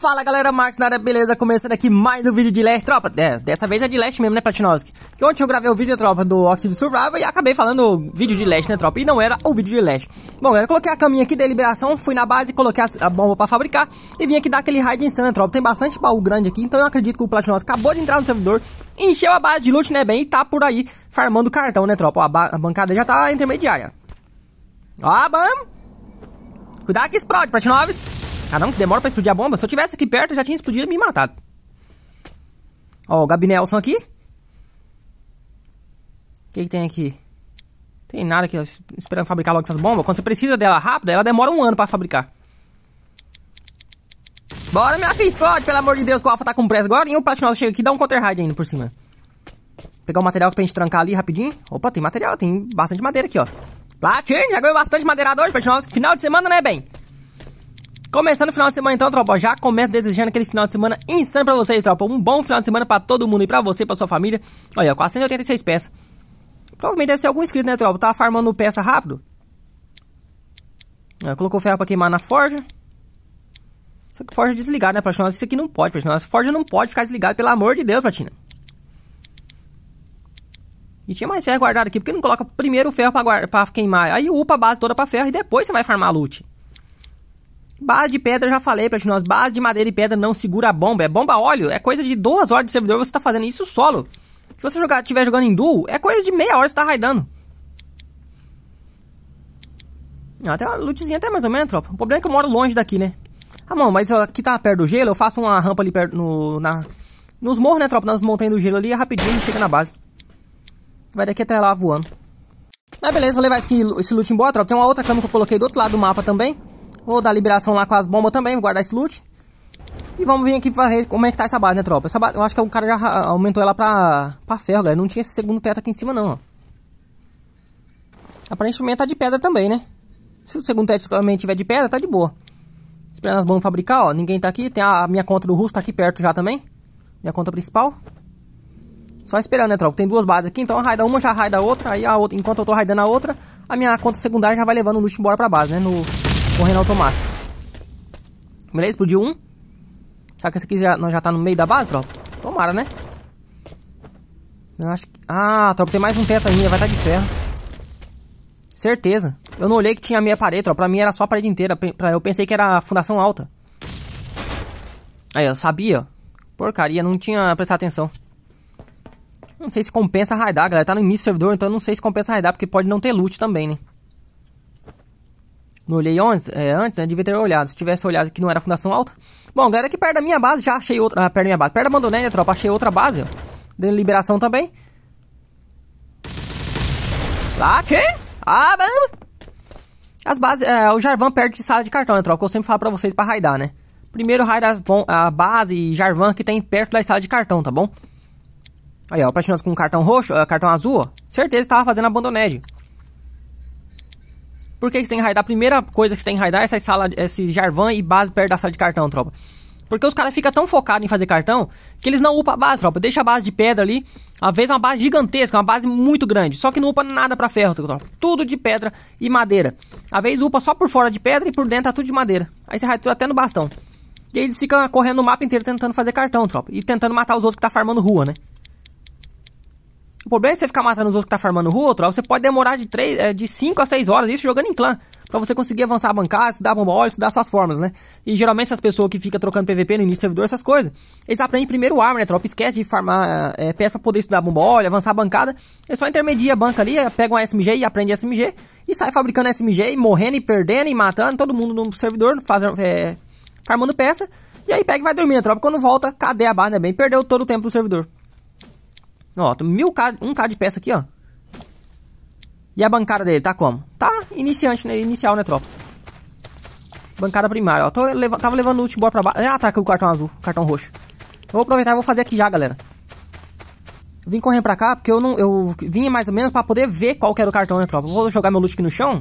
Fala galera, Max na área, beleza? Começando aqui mais um vídeo de Last Tropa. É, dessa vez é de Last mesmo, né, Platinovski? Porque ontem eu gravei o vídeo, tropa, do Oxide Survival e acabei falando vídeo de Last, né, tropa? E não era o vídeo de Last. Bom, galera, coloquei a caminha aqui da liberação, fui na base, coloquei a, a bomba pra fabricar e vim aqui dar aquele raid insano, né, tropa? Tem bastante baú grande aqui, então eu acredito que o Platinovski acabou de entrar no servidor, encheu a base de loot, né, bem, e tá por aí farmando cartão, né, tropa? Ó, a, a, bancada já tá intermediária. Ó, bam! Cuidado que explode, Platinovski! Ah não, que demora pra explodir a bomba. Se eu tivesse aqui perto, eu já tinha explodido e me matado. Ó, o Gabi Nelson aqui. O que, que tem aqui? Tem nada aqui, ó, esperando fabricar logo essas bombas. Quando você precisa dela rápida, ela demora um ano pra fabricar. Bora, minha filha, explode, pelo amor de Deus, que o Alpha tá com pressa agora. E o Platinado chega aqui e dá um counter hard ainda por cima. Pegar o material pra gente trancar ali rapidinho. Opa, tem material, tem bastante madeira aqui, ó. Platinho, já ganhou bastante madeira hoje, Platinado. Final de semana, né, bem? Começando o final de semana então, tropa, já começa desejando aquele final de semana insano pra vocês, tropa. Um bom final de semana pra todo mundo e pra você, pra sua família. Olha, 486 peças. Provavelmente deve ser algum inscrito, né, tropa? Tá farmando peça rápido. Ah, colocou ferro pra queimar na forja. Só que forja desligada, né, Platina? Isso aqui não pode, Platina. Forja não pode ficar desligada, pelo amor de Deus, Platina. E tinha mais ferro guardado aqui, porque não coloca primeiro o ferro pra, pra queimar. Aí upa a base toda pra ferro e depois você vai farmar loot. Base de pedra, já falei pra nós, base de madeira e pedra não segura a bomba. É bomba óleo, é coisa de duas horas de servidor você tá fazendo isso solo. Se você jogar, tiver jogando em duo, é coisa de meia hora você tá raidando. Até uma lutezinha até mais ou menos, tropa. O problema é que eu moro longe daqui, né? Ah, mano, mas aqui tá perto do gelo, eu faço uma rampa ali perto, no, na, nos morros, né, tropa? Nas montanhas do gelo ali, é rapidinho chega na base. Vai daqui até lá voando. Mas beleza, vou levar esse, esse loot embora, tropa. Tem uma outra cama que eu coloquei do outro lado do mapa também. Vou dar liberação lá com as bombas também, vou guardar esse loot. E vamos vir aqui pra ver como é que tá essa base, né, tropa? Essa base, eu acho que o cara já ah, aumentou ela pra, pra ferro, galera. Não tinha esse segundo teto aqui em cima, não, ó. Aparentemente tá de pedra também, né? Se o segundo teto também tiver de pedra, tá de boa. Esperando as bombas fabricar, ó. Ninguém tá aqui. Tem a, minha conta do russo, tá aqui perto já também. Minha conta principal. Só esperando, né, tropa? Tem duas bases aqui, então a raida uma já raida a outra. Aí a outra, enquanto eu tô raidando a outra, a minha conta secundária já vai levando o luxo embora pra base, né? No correndo automático. Beleza? Explodiu um. Será que esse aqui já, nós já tá no meio da base, tropa? Tomara, né? Eu acho que... Ah, tropa, tem mais um teto ainda. Vai estar tá de ferro. Certeza. Eu não olhei que tinha a minha parede, tropa. Pra mim era só a parede inteira. Pra... Eu pensei que era a fundação alta. Aí, eu sabia, Porcaria, não tinha prestado atenção. Não sei se compensa raidar, galera. Tá no início do servidor, então eu não sei se compensa raidar, porque pode não ter loot também, né? Não olhei antes, é, antes né? devia ter olhado. Se tivesse olhado que não era fundação alta. Bom, galera, aqui é perto da minha base já achei outra. Ah, perto da minha base. Perto da Mandonéia, né, tropa. Achei outra base, ó. Dando liberação também. Lá, quem? Ah, As bases. É, o Jarvan perto de sala de cartão, né, tropa? Que eu sempre falo pra vocês pra raidar, né? Primeiro raida a base e Jarvan que tem perto da sala de cartão, tá bom? Aí, ó, praticamente com cartão roxo, uh, cartão azul, ó. Certeza que tava fazendo a por que, que você tem que raidar? A primeira coisa que você tem que raidar é essa sala, esse Jarvan e base perto da sala de cartão, tropa. Porque os caras ficam tão focados em fazer cartão que eles não upam a base, tropa. Deixa a base de pedra ali. Às vezes uma base gigantesca, uma base muito grande. Só que não upa nada pra ferro, tropa. Tudo de pedra e madeira. Às vezes upa só por fora de pedra e por dentro tá tudo de madeira. Aí você raida tudo até no bastão. E aí eles ficam correndo o mapa inteiro tentando fazer cartão, tropa. E tentando matar os outros que tá farmando rua, né? O problema é você ficar matando os outros que tá farmando rua, outro, você pode demorar de 3, eh, de 5 a 6 horas isso jogando em clã. Pra você conseguir avançar a bancada, estudar bomba óleo, estudar suas formas, né? E geralmente essas pessoas que ficam trocando PVP no início do servidor, essas coisas, eles aprendem primeiro o arma, né, tropa? Esquece de farmar é, peça pra poder estudar bomba óleo, avançar a bancada. Eles é só intermedia a banca ali, eh, pega uma SMG e aprende SMG. E sai fabricando SMG, e morrendo e perdendo e matando todo mundo no servidor, fazendo, é, farmando peça. E aí pega e vai dormir a tropa. Quando volta, cadê a barra, né? Bem, perdeu todo o tempo do servidor. Ó, tô mil K, 1K de peça aqui, ó. E a bancada dele, tá como? Tá iniciante, né? Inicial, né, tropa? Bancada primária, ó. Tô lev tava levando o último bora pra baixo. Ah, tá aqui o cartão azul, cartão roxo. Vou aproveitar e vou fazer aqui já, galera. Vim correndo pra cá, porque eu não... Eu vim mais ou menos pra poder ver qual que era o cartão, né, tropa? Vou jogar meu loot aqui no chão.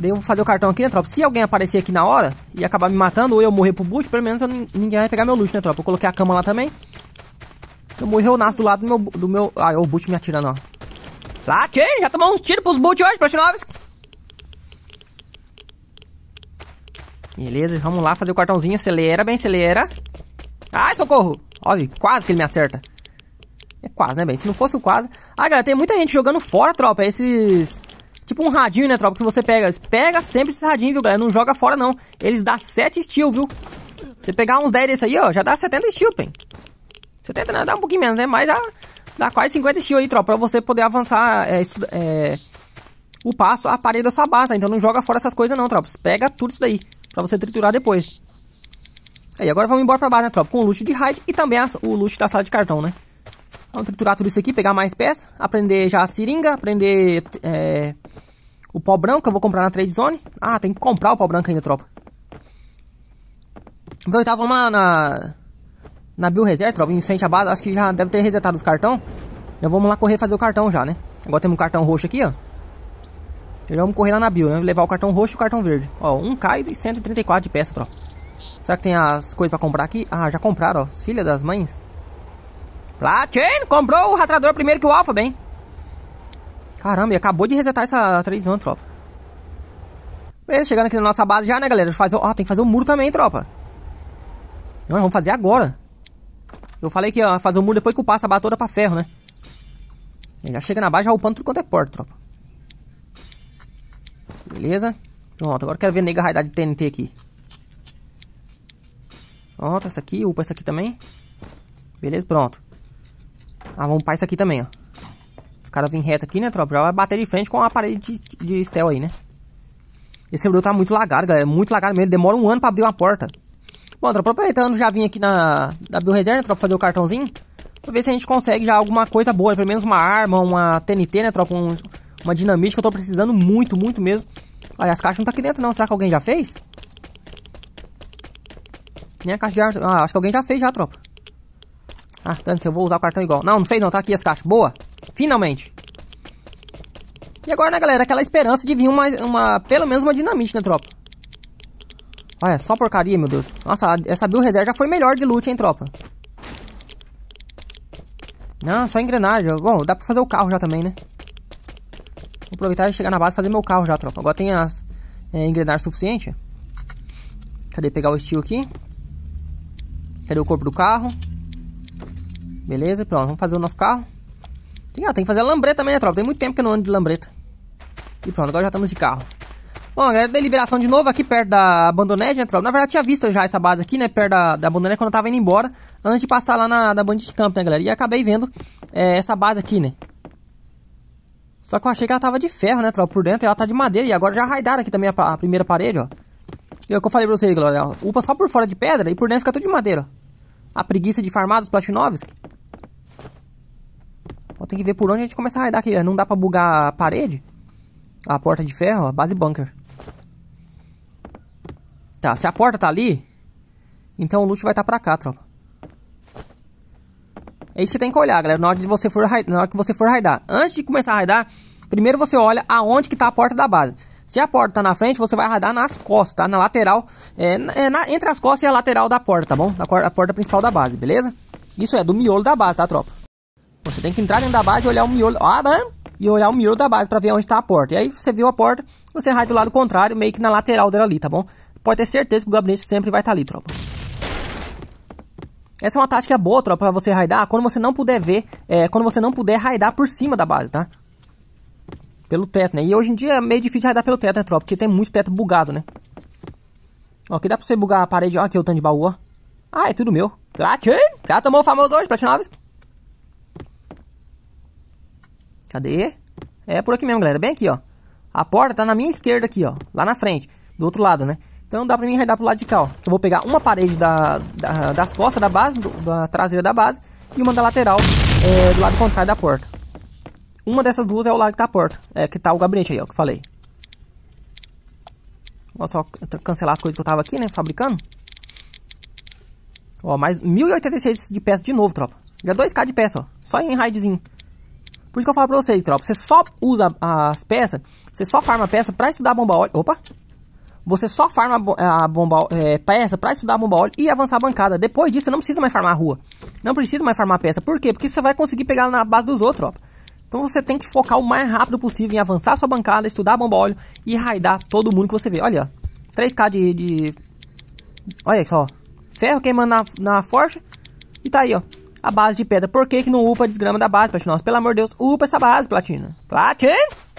Daí eu vou fazer o cartão aqui, né, tropa? Se alguém aparecer aqui na hora e acabar me matando ou eu morrer pro boot, pelo menos ninguém vai pegar meu loot, né, tropa? Eu coloquei a cama lá também. Eu morreu, eu nasço do lado do meu... Do meu... Ah, o Boot me atirando, ó. Lá, tchê já tomou uns tiros pros Boot hoje, Platinovski. Beleza, vamos lá fazer o cartãozinho. Acelera, bem, acelera. Ai, socorro! Olha, quase que ele me acerta. É quase, né, bem? Se não fosse o quase... Ah, galera, tem muita gente jogando fora, tropa. Esses... Tipo um radinho, né, tropa, que você pega. Pega sempre esse radinho, viu, galera? Não joga fora, não. Eles dá 7 steel, viu? Você pegar uns 10 desse aí, ó, já dá 70 steel, pen 70 não, dá um pouquinho menos, né? Mas dá, dá quase 50 estilos aí, tropa, pra você poder avançar é, é, o passo, a parede da sua base. Né? Então não joga fora essas coisas não, tropa. Pega tudo isso daí, pra você triturar depois. Aí, agora vamos embora pra base, né, tropa? Com o loot de raid e também o loot da sala de cartão, né? Vamos triturar tudo isso aqui, pegar mais peças, aprender já a seringa, aprender é, o pó branco, eu vou comprar na trade zone. Ah, tem que comprar o pau branco ainda, tropa. Então vamos lá na, na Bioreserva, tropa, em frente à base, acho que já deve ter resetado os cartão. Já vamos lá correr fazer o cartão já, né? Agora temos um cartão roxo aqui, ó. Já vamos correr lá na bio, né? Levar o cartão roxo e o cartão verde. Ó, um cai e 134 de peça, tropa. Será que tem as coisas pra comprar aqui? Ah, já compraram, ó. Filha das mães. Platin comprou o rastrador primeiro que o Alpha, bem. Caramba, e acabou de resetar essa 3 1 tropa. Beleza, chegando aqui na nossa base já, né, galera? Faz, ó, tem que fazer o muro também, tropa. Nós vamos fazer agora. Eu falei que ia fazer o muro depois que o passo a barra toda pra ferro, né? Ele já chega na base já upando tudo quanto é porta, tropa. Beleza. Pronto, agora quero ver nega raidade de TNT aqui. Pronto, essa aqui, upa essa aqui também. Beleza, pronto. Ah, vamos upar isso aqui também, ó. Os caras vêm reto aqui, né, tropa? Já vai bater de frente com a parede de, de estel aí, né? Esse servidor tá muito lagado, galera. Muito lagado mesmo. Demora um ano pra abrir uma porta. Bom, tropa, aproveitando, já vim aqui na, na Bioreserva, né, tropa, fazer o cartãozinho. Pra ver se a gente consegue já alguma coisa boa, pelo menos uma arma, uma TNT, né, tropa, um, uma dinamite que eu tô precisando muito, muito mesmo. Olha, as caixas não tá aqui dentro não, será que alguém já fez? Nem a caixa de arma, ah, acho que alguém já fez já, tropa. Ah, tanto se eu vou usar o cartão igual. Não, não fez não, tá aqui as caixas, boa, finalmente. E agora, né, galera, aquela esperança de vir uma, uma pelo menos uma dinamite, né, tropa? Olha, só porcaria, meu Deus. Nossa, essa build reserva já foi melhor de loot, hein, tropa. Não, só engrenagem. Bom, dá pra fazer o carro já também, né? Vou aproveitar e chegar na base e fazer meu carro já, tropa. Agora tem as é, engrenagens suficiente. Cadê pegar o estilo aqui? Cadê o corpo do carro? Beleza, pronto. Vamos fazer o nosso carro. Tem, ah, tem que fazer a lambreta também, né, tropa? Tem muito tempo que eu não ando de lambreta. E pronto, agora já estamos de carro. Bom, é deliberação de novo aqui perto da Abandonete, né, tropa? Na verdade, tinha visto já essa base aqui, né, perto da, da quando eu tava indo embora, antes de passar lá na, da Bandit Camp, né, galera? E acabei vendo é, essa base aqui, né? Só que eu achei que ela tava de ferro, né, tropa? Por dentro, ela tá de madeira. E agora já raidaram aqui também a, a primeira parede, ó. E é o que eu falei pra vocês, galera, é, Upa só por fora de pedra e por dentro fica tudo de madeira, ó. A preguiça de farmar dos Platinovski. Ó, tem que ver por onde a gente começa a raidar aqui, né? Não dá pra bugar a parede. A porta de ferro, ó, base bunker. Tá, se a porta tá ali, então o loot vai estar tá pra cá, tropa. Aí é você tem que olhar, galera, na hora, de você for, na hora que você for raidar. Antes de começar a raidar, primeiro você olha aonde que tá a porta da base. Se a porta tá na frente, você vai raidar nas costas, tá? Na lateral, é, é na, entre as costas e a lateral da porta, tá bom? Da a porta principal da base, beleza? Isso é, do miolo da base, tá, tropa? Você tem que entrar dentro da base e olhar o miolo... Ah, mano! E olhar o miolo da base pra ver onde tá a porta. E aí você viu a porta, você raida do lado contrário, meio que na lateral dela ali, tá bom? pode ter certeza que o gabinete sempre vai estar tá ali, tropa. Essa é uma tática boa, tropa, pra você raidar quando você não puder ver, é, quando você não puder raidar por cima da base, tá? Pelo teto, né? E hoje em dia é meio difícil raidar pelo teto, né, tropa? Porque tem muito teto bugado, né? Ó, aqui dá pra você bugar a parede, ó, aqui o tanto de baú, ó. Ah, é tudo meu. Platin! Já tomou o famoso hoje, Platinovski. Cadê? É por aqui mesmo, galera. Bem aqui, ó. A porta tá na minha esquerda aqui, ó. Lá na frente. Do outro lado, né? Então dá pra mim arredar pro lado de cá, ó. Eu vou pegar uma parede da, da das costas da base, do, da traseira da base, e uma da lateral é, do lado contrário da porta. Uma dessas duas é o lado que tá a porta, é, que tá o gabinete aí, ó, que eu falei. Vou só cancelar as coisas que eu tava aqui, né, fabricando. Ó, mais 1086 de peça de novo, tropa. Já 2k de peça, ó. Só em raidzinho. Por isso que eu falo pra vocês, tropa. Você só usa as peças, você só farma peça pra estudar a bomba óleo. Opa! Você só farma a bomba é, peça para estudar a bomba óleo e avançar a bancada. Depois disso, você não precisa mais farmar a rua. Não precisa mais farmar a peça. Por quê? Porque você vai conseguir pegar na base dos outros, Então você tem que focar o mais rápido possível em avançar a sua bancada, estudar a bomba óleo e raidar todo mundo que você vê. Olha, 3k de, de... Olha só. Ferro queimando na, na forja. E tá aí, ó. A base de pedra. Por que, que não upa a desgrama da base, Platinum? Pelo amor de Deus, upa é essa base, Platina. Platina!